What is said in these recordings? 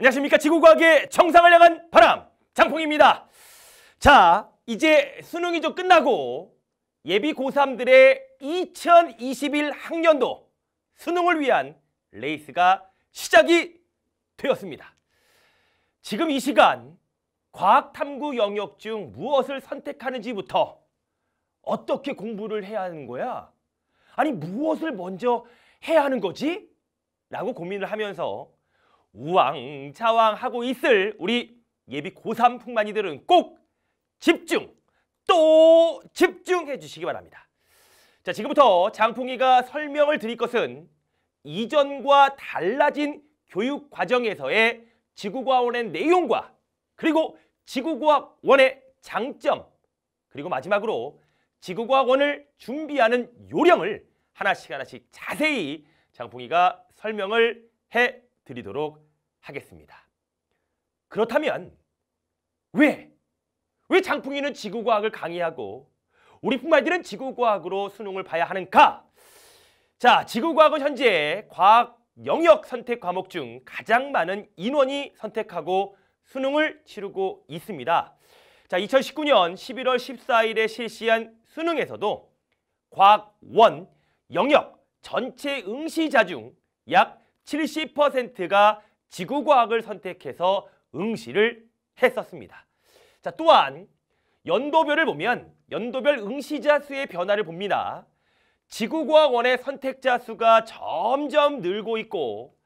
안녕하십니까 지구과학의 정상을 향한 바람 장풍입니다 자 이제 수능이 좀 끝나고 예비 고3들의 2021 학년도 수능을 위한 레이스가 시작이 되었습니다 지금 이 시간 과학탐구 영역 중 무엇을 선택하는지부터 어떻게 공부를 해야 하는 거야? 아니 무엇을 먼저 해야 하는 거지? 라고 고민을 하면서 우왕좌왕 하고 있을 우리 예비 고3 풍만이들은 꼭 집중! 또 집중해 주시기 바랍니다. 자, 지금부터 장풍이가 설명을 드릴 것은 이전과 달라진 교육 과정에서의 지구과학원의 내용과 그리고 지구과학원의 장점 그리고 마지막으로 지구과학원을 준비하는 요령을 하나씩 하나씩 자세히 장풍이가 설명을 해 드리도록 하겠습니다. 그렇다면 왜? 왜 장풍이는 지구과학을 강의하고 우리 푸마디는 지구과학으로 수능을 봐야 하는가? 자, 지구과학은 현재 과학 영역 선택 과목 중 가장 많은 인원이 선택하고 수능을 치르고 있습니다. 자, 2019년 11월 14일에 실시한 수능에서도 과학 원 영역 전체 응시자 중약 70%가 지구과학을 선택해서 응시를 했었습니다. 자, 또한 연도별을 보면 연도별 응시자 수의 변화를 봅니다. 지구과학원의 선택자 수가 점점 늘고 있고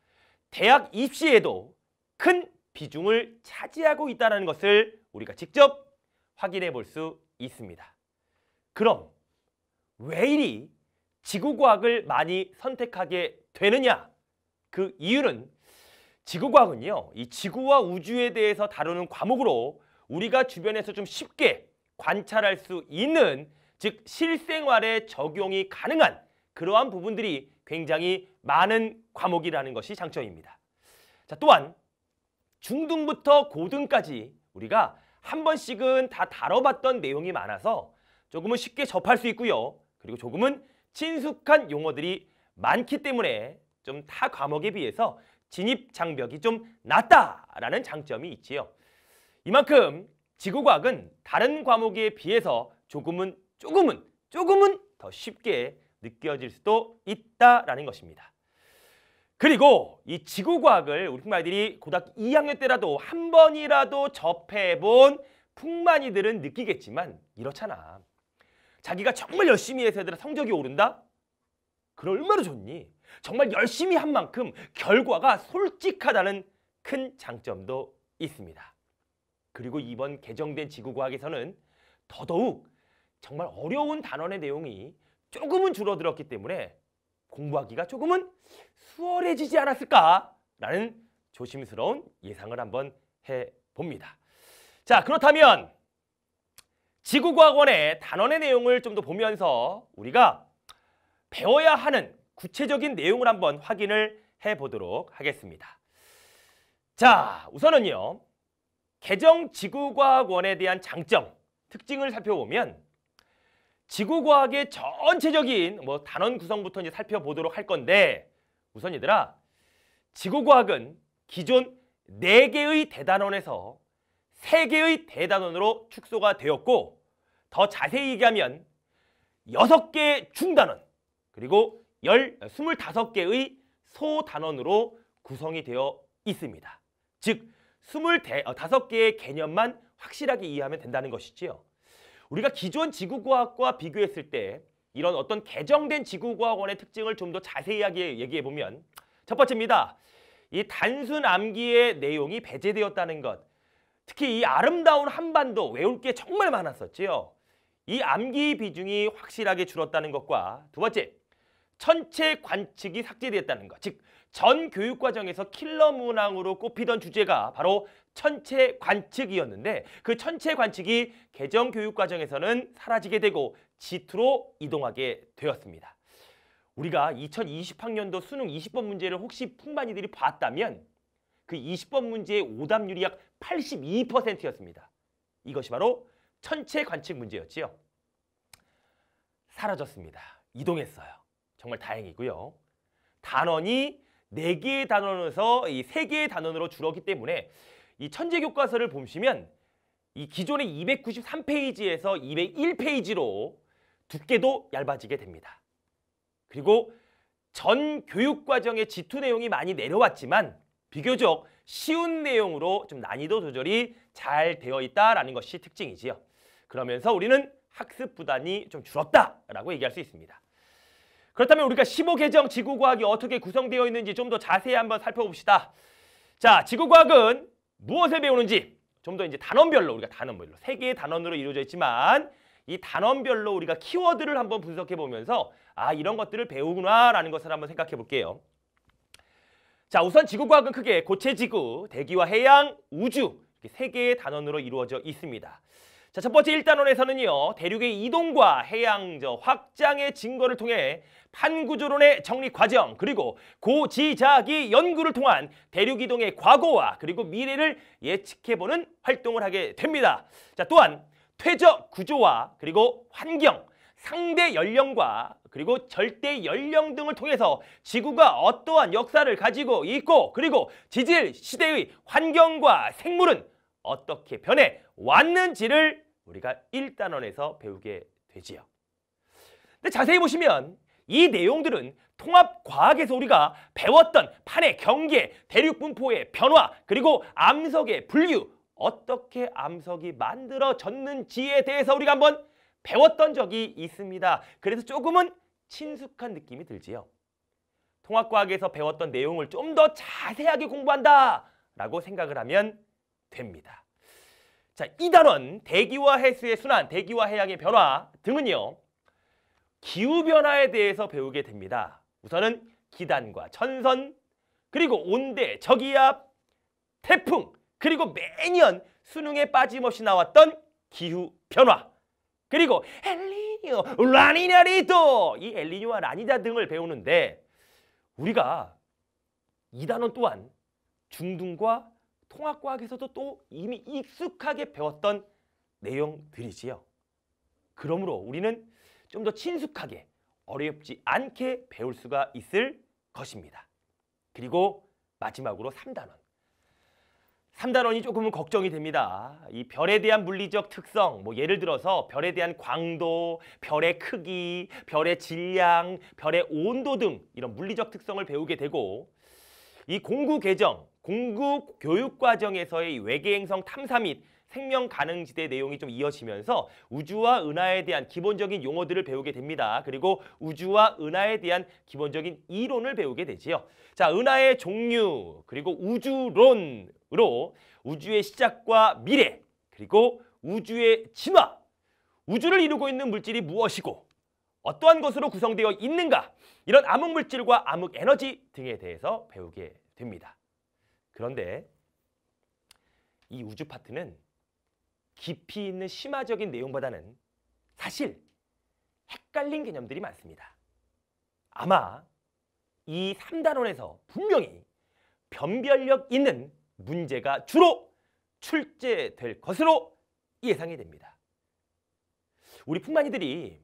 대학 입시에도 큰 비중을 차지하고 있다는 것을 우리가 직접 확인해 볼 수 있습니다. 그럼 왜 이리 지구과학을 많이 선택하게 되느냐? 그 이유는 지구과학은요. 이 지구와 우주에 대해서 다루는 과목으로 우리가 주변에서 좀 쉽게 관찰할 수 있는 즉 실생활에 적용이 가능한 그러한 부분들이 굉장히 많은 과목이라는 것이 장점입니다. 자, 또한 중등부터 고등까지 우리가 한 번씩은 다 다뤄봤던 내용이 많아서 조금은 쉽게 접할 수 있고요. 그리고 조금은 친숙한 용어들이 많기 때문에 좀타 과목에 비해서 진입 장벽이 좀 낮다라는 장점이 있지요. 이만큼 지구과학은 다른 과목에 비해서 조금은 조금은 조금은 더 쉽게 느껴질 수도 있다라는 것입니다. 그리고 이 지구과학을 우리 풍마이들이 고등학교 2학년 때라도 한 번이라도 접해본 풍만이들은 느끼겠지만 이렇잖아. 자기가 정말 열심히 해서 애들 성적이 오른다? 그럼 얼마나 좋니? 정말 열심히 한 만큼 결과가 솔직하다는 큰 장점도 있습니다. 그리고 이번 개정된 지구과학에서는 더더욱 정말 어려운 단원의 내용이 조금은 줄어들었기 때문에 공부하기가 조금은 수월해지지 않았을까라는 조심스러운 예상을 한번 해봅니다. 자 그렇다면 지구과학원의 단원의 내용을 좀 더 보면서 우리가 배워야 하는 구체적인 내용을 한번 확인을 해보도록 하겠습니다. 자, 우선은요. 개정 지구과학원에 대한 장점, 특징을 살펴보면 지구과학의 전체적인 뭐 단원 구성부터 이제 살펴보도록 할 건데 우선 얘들아, 지구과학은 기존 4개의 대단원에서 3개의 대단원으로 축소가 되었고 더 자세히 얘기하면 6개의 중단원 그리고 열, 25개의 소단원으로 구성이 되어 있습니다. 즉, 25개의 어, 개념만 확실하게 이해하면 된다는 것이지요. 우리가 기존 지구과학과 비교했을 때 이런 어떤 개정된 지구과학원의 특징을 좀 더 자세히 얘기해보면 첫 번째입니다. 이 단순 암기의 내용이 배제되었다는 것 특히 이 아름다운 한반도 외울 게 정말 많았었지요. 이 암기 비중이 확실하게 줄었다는 것과 두 번째 천체 관측이 삭제되었다는 것. 즉, 전 교육 과정에서 킬러 문항으로 꼽히던 주제가 바로 천체 관측이었는데 그 천체 관측이 개정 교육 과정에서는 사라지게 되고 지투로 이동하게 되었습니다. 우리가 2020학년도 수능 20번 문제를 혹시 풍만이들이 봤다면 그 20번 문제의 오답률이 약 82%였습니다. 이것이 바로 천체 관측 문제였지요. 사라졌습니다. 이동했어요. 정말 다행이고요. 단원이 네개의 단원에서 이 세개의 단원으로 줄었기 때문에 이 천재 교과서를 보시면 이 기존의 293페이지에서 201페이지로 두께도 얇아지게 됩니다. 그리고 전 교육과정의 지투 내용이 많이 내려왔지만 비교적 쉬운 내용으로 좀 난이도 조절이 잘 되어 있다라는 것이 특징이지요. 그러면서 우리는 학습 부담이 좀 줄었다라고 얘기할 수 있습니다. 그렇다면 우리가 15계정 지구과학이 어떻게 구성되어 있는지 좀 더 자세히 한번 살펴봅시다. 자, 지구과학은 무엇을 배우는지 좀 더 이제 단원별로 우리가 단원별로 세 개의 단원으로 이루어져 있지만 이 단원별로 우리가 키워드를 한번 분석해 보면서 아 이런 것들을 배우구나라는 것을 한번 생각해 볼게요. 자, 우선 지구과학은 크게 고체 지구, 대기와 해양, 우주 이렇게 세 개의 단원으로 이루어져 있습니다. 자, 첫 번째 일단원에서는요. 대륙의 이동과 해양저 확장의 증거를 통해 판구조론의 정립 과정 그리고 고지자기 연구를 통한 대륙 이동의 과거와 그리고 미래를 예측해보는 활동을 하게 됩니다. 자, 또한 퇴적 구조와 그리고 환경, 상대 연령과 그리고 절대 연령 등을 통해서 지구가 어떠한 역사를 가지고 있고 그리고 지질 시대의 환경과 생물은 어떻게 변해 왔는지를 우리가 1단원에서 배우게 되지요. 근데 자세히 보시면 이 내용들은 통합과학에서 우리가 배웠던 판의 경계, 대륙분포의 변화, 그리고 암석의 분류, 어떻게 암석이 만들어졌는지에 대해서 우리가 한번 배웠던 적이 있습니다. 그래서 조금은 친숙한 느낌이 들지요. 통합과학에서 배웠던 내용을 좀 더 자세하게 공부한다라고 생각을 하면 됩니다. 자, 이 단원 대기와 해수의 순환, 대기와 해양의 변화 등은요. 기후변화에 대해서 배우게 됩니다. 우선은 기단과 천선, 그리고 온대, 저기압, 태풍, 그리고 매년 수능에 빠짐없이 나왔던 기후변화, 그리고 엘리뇨, 라니냐리도 이 엘리뇨와 라니다 등을 배우는데 우리가 이 단원 또한 중등과 통합과학에서도 또 이미 익숙하게 배웠던 내용들이지요. 그러므로 우리는 좀 더 친숙하게 어렵지 않게 배울 수가 있을 것입니다. 그리고 마지막으로 3단원. 3단원이 조금은 걱정이 됩니다. 이 별에 대한 물리적 특성, 뭐 예를 들어서 별에 대한 광도, 별의 크기, 별의 질량, 별의 온도 등 이런 물리적 특성을 배우게 되고 이 공구 계정, 공급 교육 과정에서의 외계행성 탐사 및 생명 가능 지대 내용이 좀 이어지면서 우주와 은하에 대한 기본적인 용어들을 배우게 됩니다. 그리고 우주와 은하에 대한 기본적인 이론을 배우게 되지요. 자, 은하의 종류, 그리고 우주론으로 우주의 시작과 미래, 그리고 우주의 진화, 우주를 이루고 있는 물질이 무엇이고 어떠한 것으로 구성되어 있는가 이런 암흑물질과 암흑에너지 등에 대해서 배우게 됩니다. 그런데 이 우주 파트는 깊이 있는 심화적인 내용보다는 사실 헷갈린 개념들이 많습니다. 아마 이 3단원에서 분명히 변별력 있는 문제가 주로 출제될 것으로 예상이 됩니다. 우리 풍만이들이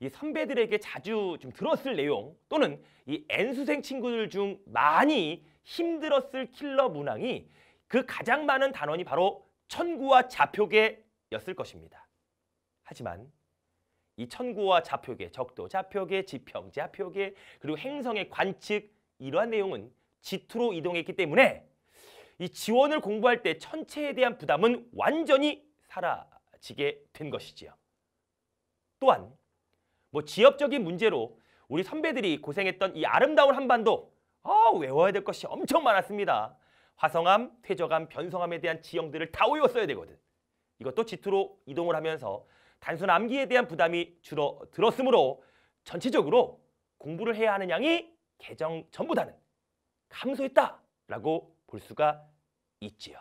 이 선배들에게 자주 좀 들었을 내용 또는 이 N수생 친구들 중 많이 힘들었을 킬러 문항이 그 가장 많은 단원이 바로 천구와 좌표계였을 것입니다. 하지만 이 천구와 좌표계, 적도, 좌표계, 지평, 좌표계 그리고 행성의 관측 이러한 내용은 지투로 이동했기 때문에 이 지원을 공부할 때 천체에 대한 부담은 완전히 사라지게 된 것이지요. 또한 뭐 지엽적인 문제로 우리 선배들이 고생했던 이 아름다운 한반도 어, 외워야 될 것이 엄청 많았습니다. 화성암, 퇴적암, 변성암에 대한 지형들을 다 외웠어야 되거든. 이것도 지투로 이동을 하면서 단순 암기에 대한 부담이 줄어들었으므로 전체적으로 공부를 해야 하는 양이 개정 전보다는 감소했다라고 볼 수가 있지요.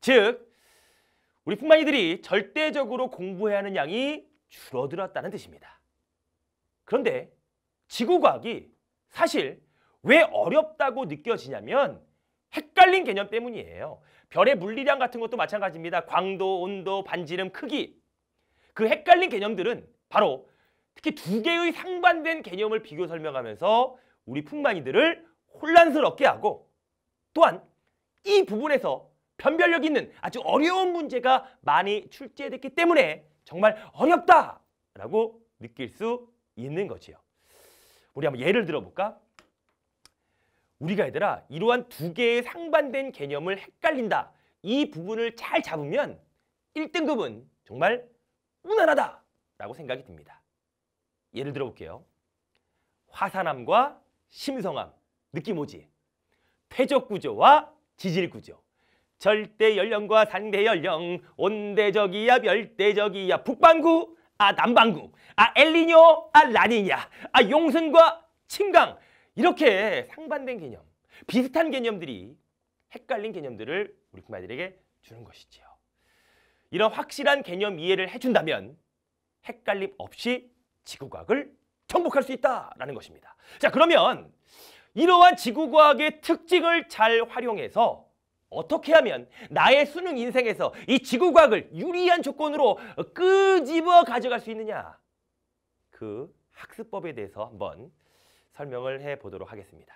즉, 우리 풍만이들이 절대적으로 공부해야 하는 양이 줄어들었다는 뜻입니다. 그런데 지구과학이 사실 왜 어렵다고 느껴지냐면 헷갈린 개념 때문이에요. 별의 물리량 같은 것도 마찬가지입니다. 광도, 온도, 반지름, 크기. 그 헷갈린 개념들은 바로 특히 두 개의 상반된 개념을 비교 설명하면서 우리 풍만이들을 혼란스럽게 하고 또한 이 부분에서 변별력 있는 아주 어려운 문제가 많이 출제됐기 때문에 정말 어렵다라고 느낄 수 있는 거지요. 우리 한번 예를 들어볼까? 우리가 얘들아 이러한 두 개의 상반된 개념을 헷갈린다. 이 부분을 잘 잡으면 1등급은 정말 무난하다 라고 생각이 듭니다. 예를 들어볼게요. 화산암과 심성암, 느낌 오지? 퇴적구조와 지질구조, 절대연령과 상대연령, 온대적이야 별대적이야, 북반구, 아 남반구, 아 엘리뇨, 아 라니냐, 아 용승과 침강, 이렇게 상반된 개념, 비슷한 개념들이 헷갈린 개념들을 우리 부모들에게 주는 것이지요. 이런 확실한 개념 이해를 해준다면 헷갈림 없이 지구과학을 정복할 수 있다라는 것입니다. 자 그러면 이러한 지구과학의 특징을 잘 활용해서 어떻게 하면 나의 수능 인생에서 이 지구과학을 유리한 조건으로 끄집어 가져갈 수 있느냐 그 학습법에 대해서 한번 설명을 해보도록 하겠습니다.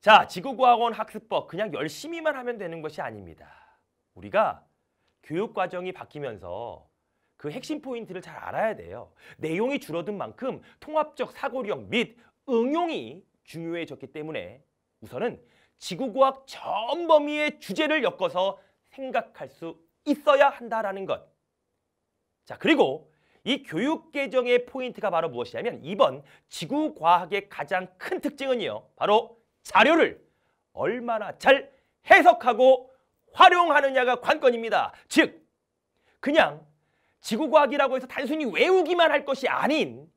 자, 지구과학원 학습법 그냥 열심히만 하면 되는 것이 아닙니다. 우리가 교육과정이 바뀌면서 그 핵심 포인트를 잘 알아야 돼요. 내용이 줄어든 만큼 통합적 사고력 및 응용이 중요해졌기 때문에 우선은 지구과학 전 범위의 주제를 엮어서 생각할 수 있어야 한다라는 것. 자, 그리고 이 교육 개정의 포인트가 바로 무엇이냐면 이번 지구 과학의 가장 큰 특징은요. 바로 자료를 얼마나 잘 해석하고 활용하느냐가 관건입니다. 즉 그냥 지구 과학이라고 해서 단순히 외우기만 할 것이 아닌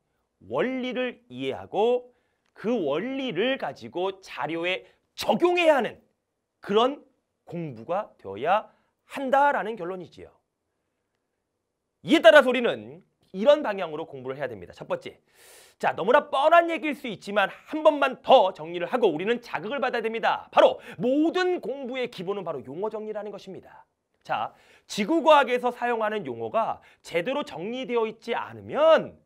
원리를 이해하고 그 원리를 가지고 자료에 적용해야 하는 그런 공부가 되어야 한다라는 결론이지요. 이에 따라서 우리는 이런 방향으로 공부를 해야 됩니다. 첫 번째, 자 너무나 뻔한 얘기일 수 있지만 한 번만 더 정리를 하고 우리는 자극을 받아야 됩니다. 바로 모든 공부의 기본은 바로 용어 정리라는 것입니다. 자, 지구과학에서 사용하는 용어가 제대로 정리되어 있지 않으면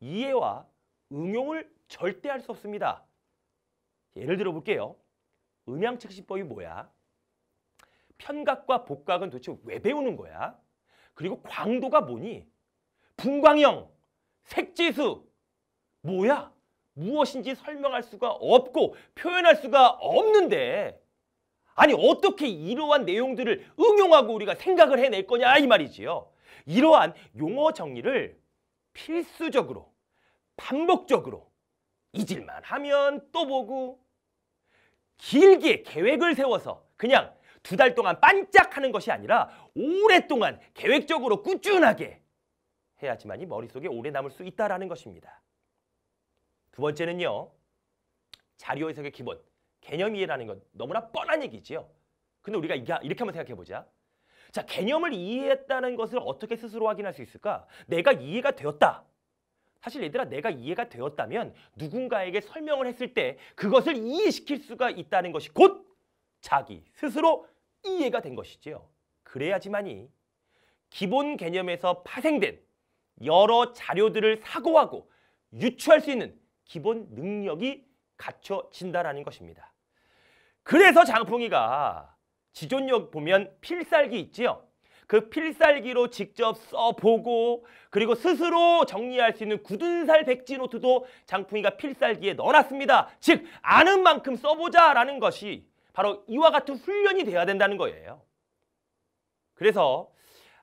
이해와 응용을 절대 할 수 없습니다. 예를 들어 볼게요. 음향측시법이 뭐야? 편각과 복각은 도대체 왜 배우는 거야? 그리고 광도가 뭐니? 분광형, 색지수 뭐야? 무엇인지 설명할 수가 없고 표현할 수가 없는데 아니 어떻게 이러한 내용들을 응용하고 우리가 생각을 해낼 거냐 이 말이지요. 이러한 용어 정리를 필수적으로 반복적으로 잊을만 하면 또 보고 길게 계획을 세워서 그냥 두 달 동안 반짝하는 것이 아니라 오랫동안 계획적으로 꾸준하게 해야지만이 머릿속에 오래 남을 수 있다라는 것입니다. 두 번째는요. 자료 해석의 기본, 개념 이해라는 건 너무나 뻔한 얘기지요. 근데 우리가 이렇게 한번 생각해 보자. 자, 개념을 이해했다는 것을 어떻게 스스로 확인할 수 있을까? 내가 이해가 되었다. 사실 얘들아 내가 이해가 되었다면 누군가에게 설명을 했을 때 그것을 이해시킬 수가 있다는 것이 곧 자기 스스로 이해가 된 것이지요. 그래야지만이 기본 개념에서 파생된 여러 자료들을 사고하고 유추할 수 있는 기본 능력이 갖춰진다라는 것입니다. 그래서 장풍이가 지존력 보면 필살기 있지요. 그 필살기로 직접 써보고 그리고 스스로 정리할 수 있는 굳은 살 백지 노트도 장풍이가 필살기에 넣어놨습니다. 즉 아는 만큼 써보자라는 것이 바로 이와 같은 훈련이 돼야 된다는 거예요. 그래서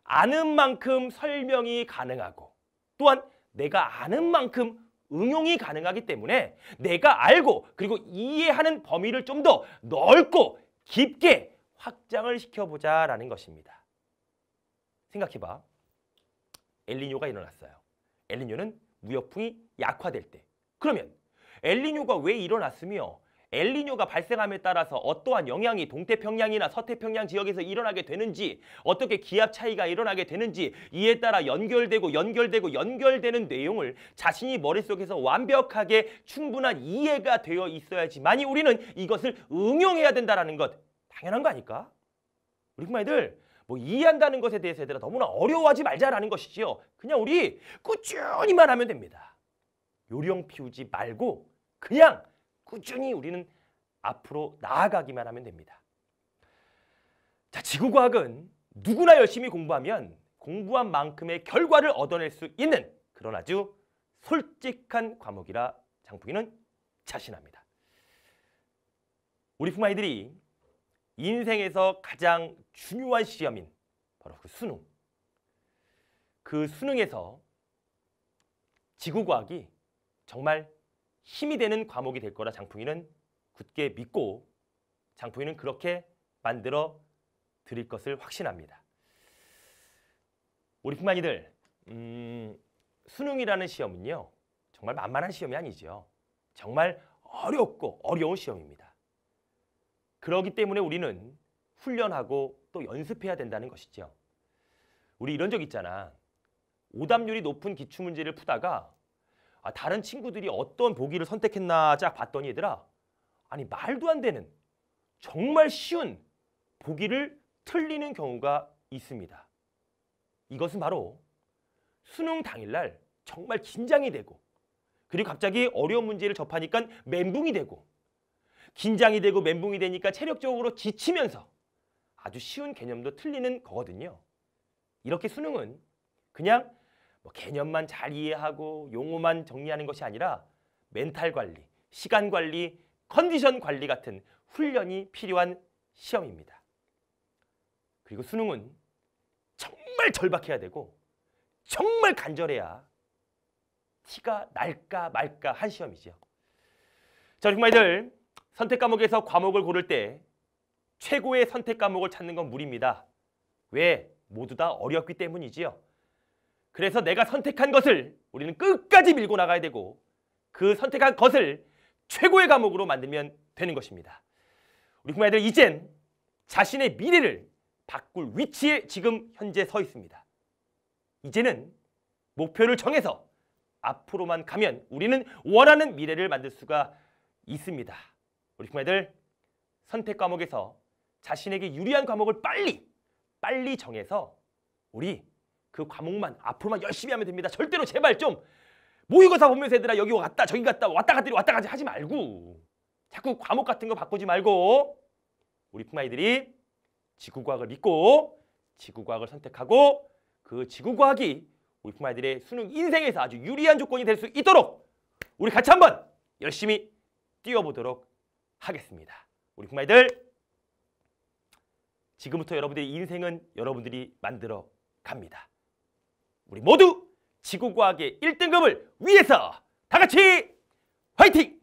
아는 만큼 설명이 가능하고 또한 내가 아는 만큼 응용이 가능하기 때문에 내가 알고 그리고 이해하는 범위를 좀 더 넓고 깊게 확장을 시켜보자라는 것입니다. 생각해봐. 엘리뇨가 일어났어요. 엘리뇨는 무역풍이 약화될 때. 그러면 엘리뇨가 왜 일어났으며 엘리뇨가 발생함에 따라서 어떠한 영향이 동태평양이나 서태평양 지역에서 일어나게 되는지 어떻게 기압 차이가 일어나게 되는지 이에 따라 연결되고 연결되고 연결되는 내용을 자신이 머릿속에서 완벽하게 충분한 이해가 되어 있어야지만이 우리는 이것을 응용해야 된다는 것 당연한 거 아닐까? 우리 부모님들 뭐 이해한다는 것에 대해서 얘들아 너무나 어려워하지 말자라는 것이지요. 그냥 우리 꾸준히만 하면 됩니다. 요령 피우지 말고 그냥 꾸준히 우리는 앞으로 나아가기만 하면 됩니다. 자, 지구과학은 누구나 열심히 공부하면 공부한 만큼의 결과를 얻어낼 수 있는 그런 아주 솔직한 과목이라 장풍이는 자신합니다. 우리 부마이들이 인생에서 가장 중요한 시험인 바로 그 수능. 그 수능에서 지구과학이 정말 힘이 되는 과목이 될 거라 장풍이는 굳게 믿고 장풍이는 그렇게 만들어 드릴 것을 확신합니다. 우리 풍만이들 음, 수능이라는 시험은요 정말 만만한 시험이 아니죠. 정말 어렵고 어려운 시험입니다. 그러기 때문에 우리는 훈련하고 또 연습해야 된다는 것이죠. 우리 이런 적 있잖아. 오답률이 높은 기출문제를 푸다가 아, 다른 친구들이 어떤 보기를 선택했나 쫙 봤더니 얘들아 아니 말도 안 되는 정말 쉬운 보기를 틀리는 경우가 있습니다. 이것은 바로 수능 당일날 정말 긴장이 되고 그리고 갑자기 어려운 문제를 접하니까 멘붕이 되고 긴장이 되고 멘붕이 되니까 체력적으로 지치면서 아주 쉬운 개념도 틀리는 거거든요. 이렇게 수능은 그냥 뭐 개념만 잘 이해하고 용어만 정리하는 것이 아니라 멘탈 관리, 시간 관리, 컨디션 관리 같은 훈련이 필요한 시험입니다. 그리고 수능은 정말 절박해야 되고 정말 간절해야 티가 날까 말까 한시험이지 자, 정말들 선택 과목에서 과목을 고를 때 최고의 선택 과목을 찾는 건 무리입니다. 왜? 모두 다 어렵기 때문이지요. 그래서 내가 선택한 것을 우리는 끝까지 밀고 나가야 되고 그 선택한 것을 최고의 과목으로 만들면 되는 것입니다. 우리 부모들 이젠 자신의 미래를 바꿀 위치에 지금 현재 서 있습니다. 이제는 목표를 정해서 앞으로만 가면 우리는 원하는 미래를 만들 수가 있습니다. 우리 부모들 선택 과목에서 자신에게 유리한 과목을 빨리 빨리 정해서 우리 그 과목만 앞으로만 열심히 하면 됩니다. 절대로 제발 좀 모의고사 보면서 얘들아 여기 왔다 저기 갔다 왔다 갔다 왔다 갔다 하지 말고 자꾸 과목 같은 거 바꾸지 말고 우리 풍아이들이 지구과학을 믿고 지구과학을 선택하고 그 지구과학이 우리 풍아이들의 수능 인생에서 아주 유리한 조건이 될 수 있도록 우리 같이 한번 열심히 뛰어보도록 하겠습니다. 우리 풍아이들 지금부터 여러분들의 인생은 여러분들이 만들어 갑니다. 우리 모두 지구과학의 1등급을 위해서 다 같이 화이팅!